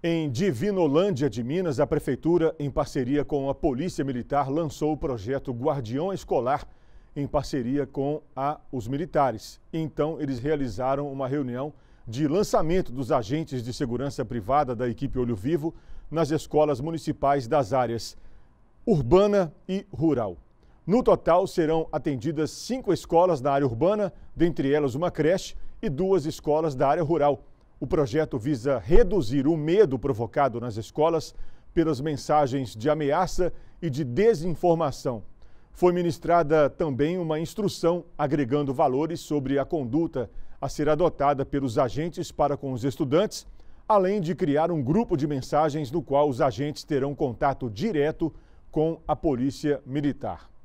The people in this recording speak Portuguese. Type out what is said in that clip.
Em Divinolândia de Minas, a Prefeitura, em parceria com a Polícia Militar, lançou o projeto Guardião Escolar, em parceria com a, os militares. Então, eles realizaram uma reunião de lançamento dos agentes de segurança privada da equipe Olho Vivo nas escolas municipais das áreas urbana e rural. No total, serão atendidas cinco escolas na área urbana, dentre elas uma creche e duas escolas da área rural. O projeto visa reduzir o medo provocado nas escolas pelas mensagens de ameaça e de desinformação. Foi ministrada também uma instrução agregando valores sobre a conduta a ser adotada pelos agentes para com os estudantes, além de criar um grupo de mensagens no qual os agentes terão contato direto com a Polícia Militar.